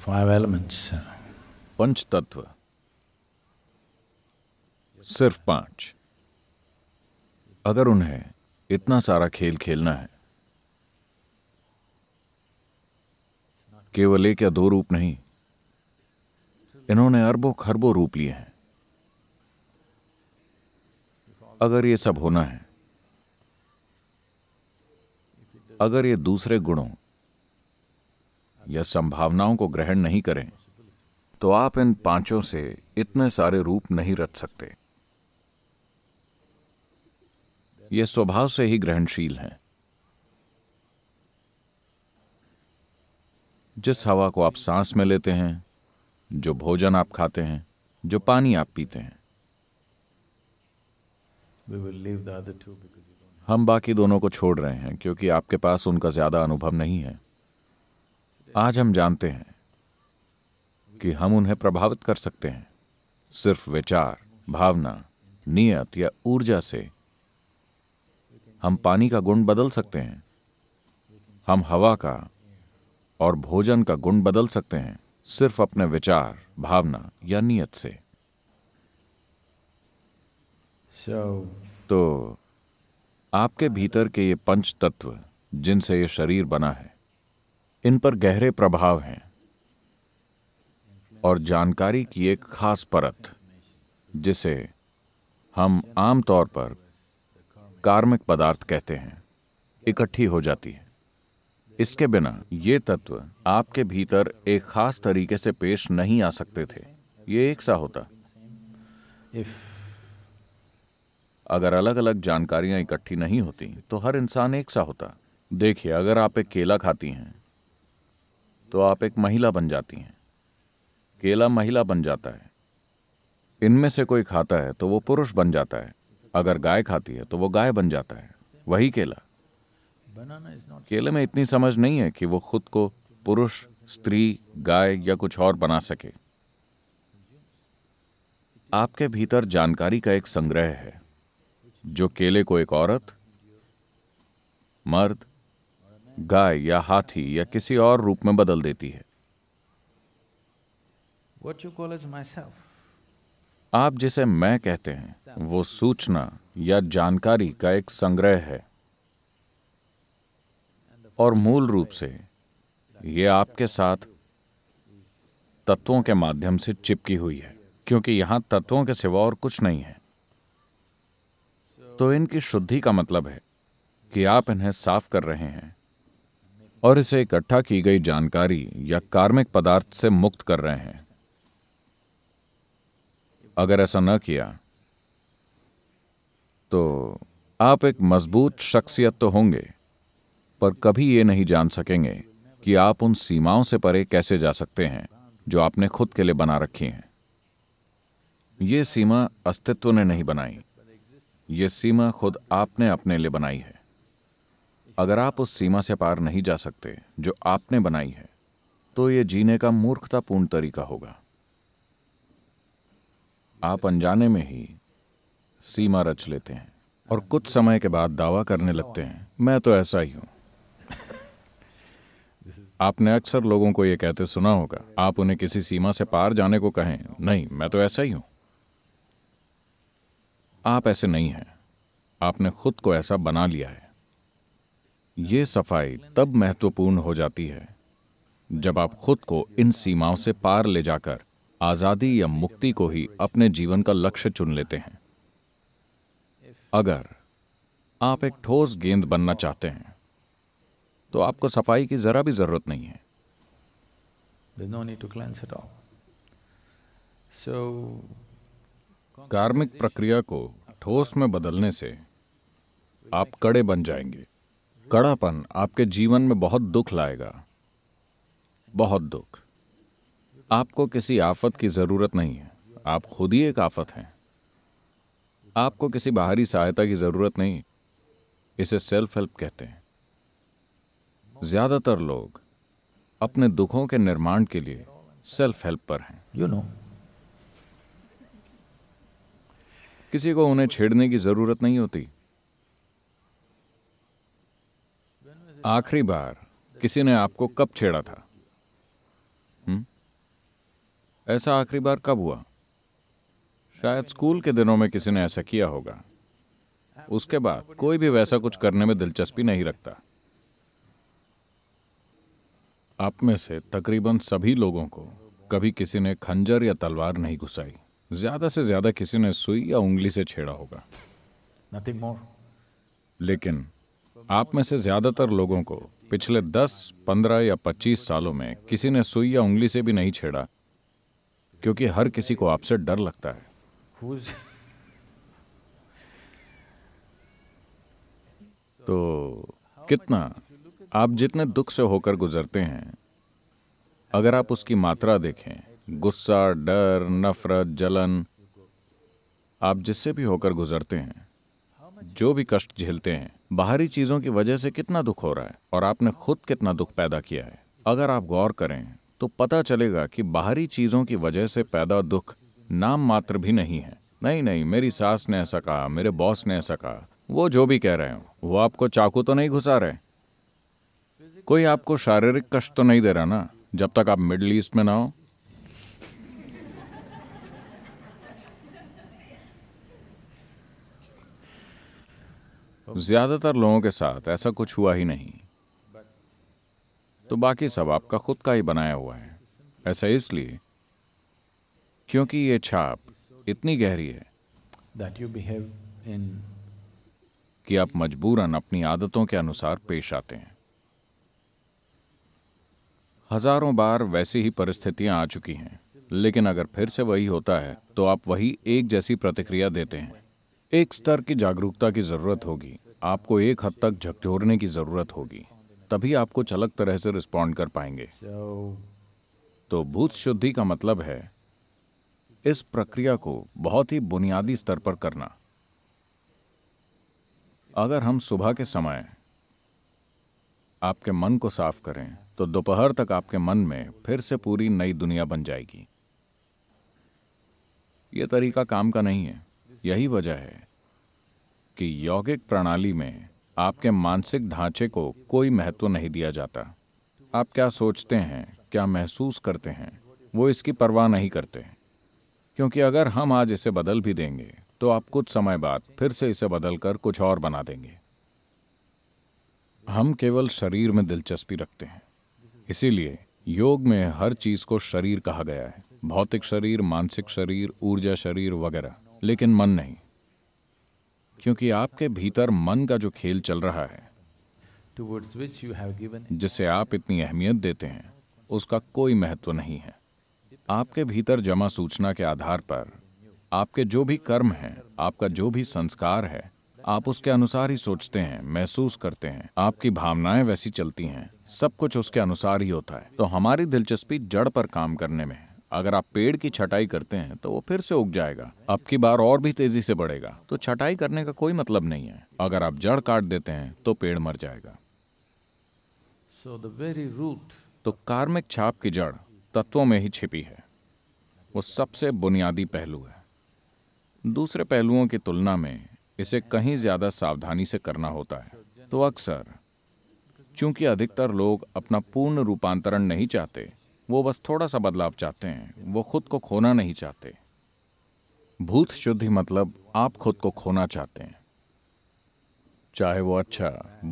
Five elements पंच तत्व सिर्फ पांच अगर उन्हें इतना सारा खेल खेलना है केवल एक या दो रूप नहीं इन्होंने अरबों खरबों रूप लिए हैं अगर ये सब होना है अगर ये दूसरे गुणों या संभावनाओं को ग्रहण नहीं करें तो आप इन पांचों से इतने सारे रूप नहीं रच सकते ये स्वभाव से ही ग्रहणशील हैं जिस हवा को आप सांस में लेते हैं जो भोजन आप खाते हैं जो पानी आप पीते हैं हम बाकी दोनों को छोड़ रहे हैं क्योंकि आपके पास उनका ज्यादा अनुभव नहीं है आज हम जानते हैं कि हम उन्हें प्रभावित कर सकते हैं सिर्फ विचार भावना नियत या ऊर्जा से हम पानी का गुण बदल सकते हैं हम हवा का और भोजन का गुण बदल सकते हैं सिर्फ अपने विचार भावना या नियत से तो आपके भीतर के ये पंच तत्व जिनसे ये शरीर बना है इन पर गहरे प्रभाव हैं और जानकारी की एक खास परत जिसे हम आमतौर पर कार्मिक पदार्थ कहते हैं इकट्ठी हो जाती है इसके बिना ये तत्व आपके भीतर एक खास तरीके से पेश नहीं आ सकते थे ये एक सा होता अगर अलग अलग जानकारियां इकट्ठी नहीं होती तो हर इंसान एक सा होता देखिए अगर आप एक केला खाती हैं तो आप एक महिला बन जाती हैं केला महिला बन जाता है इनमें से कोई खाता है तो वो पुरुष बन जाता है अगर गाय खाती है तो वो गाय बन जाता है वही केला केले में इतनी समझ नहीं है कि वो खुद को पुरुष स्त्री गाय या कुछ और बना सके आपके भीतर जानकारी का एक संग्रह है जो केले को एक औरत मर्द गाय या हाथी या किसी और रूप में बदल देती है What you call as myself. आप जिसे मैं कहते हैं वो सूचना या जानकारी का एक संग्रह है और मूल रूप से ये आपके साथ तत्वों के माध्यम से चिपकी हुई है क्योंकि यहां तत्वों के सिवा और कुछ नहीं है तो इनकी शुद्धि का मतलब है कि आप इन्हें साफ कर रहे हैं और इसे इकट्ठा की गई जानकारी या कार्मिक पदार्थ से मुक्त कर रहे हैं अगर ऐसा न किया तो आप एक मजबूत शख्सियत तो होंगे पर कभी ये नहीं जान सकेंगे कि आप उन सीमाओं से परे कैसे जा सकते हैं जो आपने खुद के लिए बना रखी हैं ये सीमा अस्तित्व ने नहीं बनाई ये सीमा खुद आपने अपने लिए बनाई है अगर आप उस सीमा से पार नहीं जा सकते जो आपने बनाई है तो ये जीने का मूर्खतापूर्ण तरीका होगा आप अनजाने में ही सीमा रच लेते हैं और कुछ समय के बाद दावा करने लगते हैं मैं तो ऐसा ही हूं आपने अक्सर लोगों को यह कहते सुना होगा आप उन्हें किसी सीमा से पार जाने को कहें नहीं मैं तो ऐसा ही हूं आप ऐसे नहीं हैं आपने खुद को ऐसा बना लिया है ये सफाई तब महत्वपूर्ण हो जाती है जब आप खुद को इन सीमाओं से पार ले जाकर आज़ादी या मुक्ति को ही अपने जीवन का लक्ष्य चुन लेते हैं अगर आप एक ठोस गेंद बनना चाहते हैं तो आपको सफाई की जरा भी जरूरत नहीं है कार्मिक प्रक्रिया को ठोस में बदलने से आप कड़े बन जाएंगे कड़ापन आपके जीवन में बहुत दुख लाएगा बहुत दुख आपको किसी आफत की ज़रूरत नहीं है आप खुद ही एक आफत हैं आपको किसी बाहरी सहायता की ज़रूरत नहीं इसे सेल्फ हेल्प कहते हैं ज़्यादातर लोग अपने दुखों के निर्माण के लिए सेल्फ हेल्प पर हैं यू नो किसी को उन्हें छेड़ने की ज़रूरत नहीं होती आखिरी बार किसी ने आपको कब छेड़ा था हुँ? ऐसा आखिरी बार कब हुआ शायद स्कूल के दिनों में किसी ने ऐसा किया होगा उसके बाद कोई भी वैसा कुछ करने में दिलचस्पी नहीं रखता आप में से तकरीबन सभी लोगों को कभी किसी ने खंजर या तलवार नहीं घुसाई ज्यादा से ज्यादा किसी ने सुई या उंगली से छेड़ा होगा नथिंग मोर लेकिन आप में से ज्यादातर लोगों को पिछले 10, 15 या 25 सालों में किसी ने सुई या उंगली से भी नहीं छेड़ा क्योंकि हर किसी को आपसे डर लगता है तो कितना आप जितने दुख से होकर गुजरते हैं अगर आप उसकी मात्रा देखें गुस्सा डर नफरत जलन आप जिससे भी होकर गुजरते हैं जो भी कष्ट झेलते हैं बाहरी चीजों की वजह से कितना दुख हो रहा है और आपने खुद कितना दुख पैदा किया है अगर आप गौर करें तो पता चलेगा कि बाहरी चीजों की वजह से पैदा दुख नाम मात्र भी नहीं है नहीं नहीं मेरी सास ने ऐसा कहा मेरे बॉस ने ऐसा कहा वो जो भी कह रहे हो वो आपको चाकू तो नहीं घुसा रहे कोई आपको शारीरिक कष्ट तो नहीं दे रहा ना जब तक आप मिडल ईस्ट में ना हो ज़्यादातर लोगों के साथ ऐसा कुछ हुआ ही नहीं तो बाकी सब आपका खुद का ही बनाया हुआ है ऐसा इसलिए क्योंकि ये छाप इतनी गहरी है कि आप मजबूरन अपनी आदतों के अनुसार पेश आते हैं हजारों बार वैसी ही परिस्थितियां आ चुकी हैं लेकिन अगर फिर से वही होता है तो आप वही एक जैसी प्रतिक्रिया देते हैं एक स्तर की जागरूकता की ज़रूरत होगी आपको एक हद तक झकझोरने की ज़रूरत होगी तभी आप कुछ अलग तरह से रिस्पॉन्ड कर पाएंगे तो भूत शुद्धि का मतलब है इस प्रक्रिया को बहुत ही बुनियादी स्तर पर करना अगर हम सुबह के समय आपके मन को साफ करें तो दोपहर तक आपके मन में फिर से पूरी नई दुनिया बन जाएगी यह तरीका काम का नहीं है यही वजह है कि यौगिक प्रणाली में आपके मानसिक ढांचे को कोई महत्व नहीं दिया जाता आप क्या सोचते हैं क्या महसूस करते हैं वो इसकी परवाह नहीं करते क्योंकि अगर हम आज इसे बदल भी देंगे तो आप कुछ समय बाद फिर से इसे बदलकर कुछ और बना देंगे हम केवल शरीर में दिलचस्पी रखते हैं इसीलिए योग में हर चीज को शरीर कहा गया है भौतिक शरीर मानसिक शरीर ऊर्जा शरीर वगैरह लेकिन मन नहीं क्योंकि आपके भीतर मन का जो खेल चल रहा है जिसे आप इतनी अहमियत देते हैं उसका कोई महत्व नहीं है आपके भीतर जमा सूचना के आधार पर आपके जो भी कर्म हैं आपका जो भी संस्कार है आप उसके अनुसार ही सोचते हैं महसूस करते हैं आपकी भावनाएं वैसी चलती हैं सब कुछ उसके अनुसार ही होता है तो हमारी दिलचस्पी जड़ पर काम करने में है अगर आप पेड़ की छटाई करते हैं तो वो फिर से उग जाएगा अब की बार और भी तेजी से बढ़ेगा तो छटाई करने का कोई मतलब नहीं है अगर आप जड़ काट देते हैं तो पेड़ मर जाएगा सो द वेरी रूट तो कार्मिक छाप की जड़ तत्वों में ही छिपी है वो सबसे बुनियादी पहलू है दूसरे पहलुओं की तुलना में इसे कहीं ज्यादा सावधानी से करना होता है तो अक्सर चूंकि अधिकतर लोग अपना पूर्ण रूपांतरण नहीं चाहते वो बस थोड़ा सा बदलाव चाहते हैं वो खुद को खोना नहीं चाहते भूत शुद्धि मतलब आप खुद को खोना चाहते हैं चाहे वो अच्छा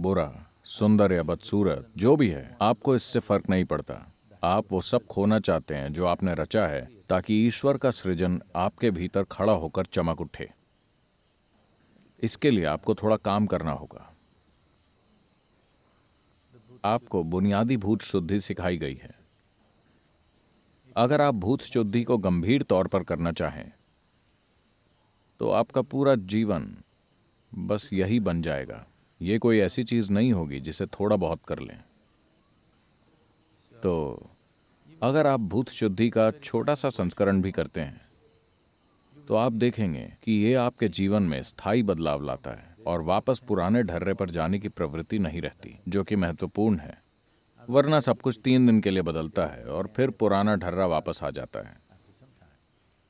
बुरा सुंदर या बदसूरत जो भी है आपको इससे फर्क नहीं पड़ता आप वो सब खोना चाहते हैं जो आपने रचा है ताकि ईश्वर का सृजन आपके भीतर खड़ा होकर चमक उठे इसके लिए आपको थोड़ा काम करना होगा आपको बुनियादी भूत शुद्धि सिखाई गई है अगर आप भूत शुद्धि को गंभीर तौर पर करना चाहें तो आपका पूरा जीवन बस यही बन जाएगा ये कोई ऐसी चीज़ नहीं होगी जिसे थोड़ा बहुत कर लें तो अगर आप भूत शुद्धि का छोटा सा संस्करण भी करते हैं तो आप देखेंगे कि ये आपके जीवन में स्थायी बदलाव लाता है और वापस पुराने ढर्रे पर जाने की प्रवृत्ति नहीं रहती जो कि महत्वपूर्ण है वरना सब कुछ तीन दिन के लिए बदलता है और फिर पुराना ढर्रा वापस आ जाता है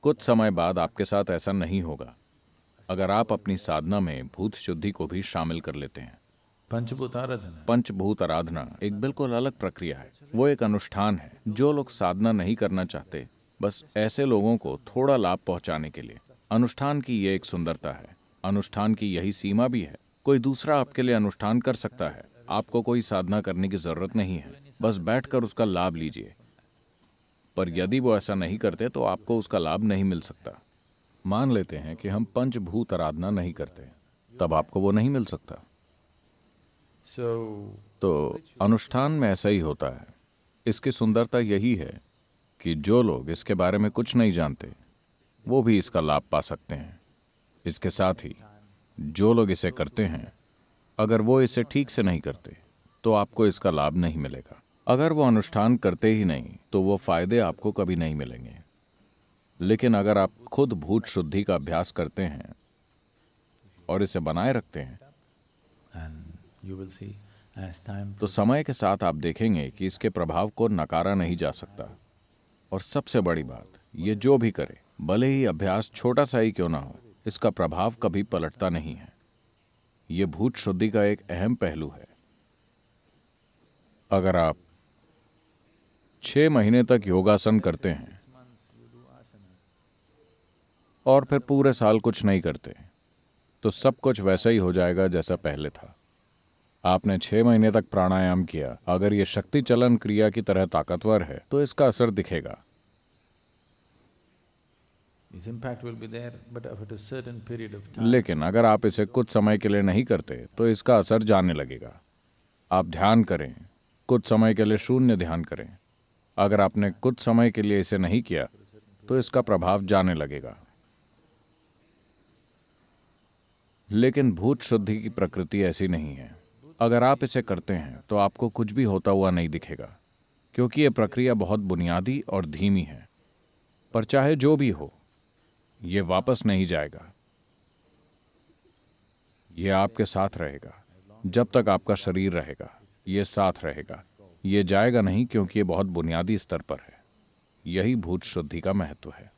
कुछ समय बाद आपके साथ ऐसा नहीं होगा अगर आप अपनी साधना में भूत शुद्धि को भी शामिल कर लेते हैं पंचभूत आराधना पंचभूत आराधना एक बिल्कुल अलग प्रक्रिया है वो एक अनुष्ठान है जो लोग साधना नहीं करना चाहते बस ऐसे लोगों को थोड़ा लाभ पहुंचाने के लिए अनुष्ठान की ये एक सुंदरता है अनुष्ठान की यही सीमा भी है कोई दूसरा आपके लिए अनुष्ठान कर सकता है आपको कोई साधना करने की ज़रूरत नहीं है बस बैठकर उसका लाभ लीजिए पर यदि वो ऐसा नहीं करते तो आपको उसका लाभ नहीं मिल सकता मान लेते हैं कि हम पंचभूत आराधना नहीं करते तब आपको वो नहीं मिल सकता तो अनुष्ठान में ऐसा ही होता है इसकी सुंदरता यही है कि जो लोग इसके बारे में कुछ नहीं जानते वो भी इसका लाभ पा सकते हैं इसके साथ ही जो लोग इसे करते हैं अगर वो इसे ठीक से नहीं करते तो आपको इसका लाभ नहीं मिलेगा अगर वो अनुष्ठान करते ही नहीं तो वो फायदे आपको कभी नहीं मिलेंगे लेकिन अगर आप खुद भूत शुद्धि का अभ्यास करते हैं और इसे बनाए रखते हैं तो समय के साथ आप देखेंगे कि इसके प्रभाव को नकारा नहीं जा सकता और सबसे बड़ी बात ये जो भी करे भले ही अभ्यास छोटा सा ही क्यों ना हो इसका प्रभाव कभी पलटता नहीं है ये भूत शुद्धि का एक अहम पहलू है अगर आप छह महीने तक योगासन करते हैं और फिर पूरे साल कुछ नहीं करते तो सब कुछ वैसा ही हो जाएगा जैसा पहले था आपने छह महीने तक प्राणायाम किया अगर ये शक्ति चलन क्रिया की तरह ताकतवर है तो इसका असर दिखेगा लेकिन अगर आप इसे कुछ समय के लिए नहीं करते तो इसका असर जाने लगेगा आप ध्यान करें कुछ समय के लिए शून्य ध्यान करें अगर आपने कुछ समय के लिए इसे नहीं किया तो इसका प्रभाव जाने लगेगा लेकिन भूत शुद्धि की प्रकृति ऐसी नहीं है अगर आप इसे करते हैं तो आपको कुछ भी होता हुआ नहीं दिखेगा क्योंकि यह प्रक्रिया बहुत बुनियादी और धीमी है पर चाहे जो भी हो ये वापस नहीं जाएगा ये आपके साथ रहेगा जब तक आपका शरीर रहेगा ये साथ रहेगा ये जाएगा नहीं क्योंकि ये बहुत बुनियादी स्तर पर है यही भूत शुद्धि का महत्व है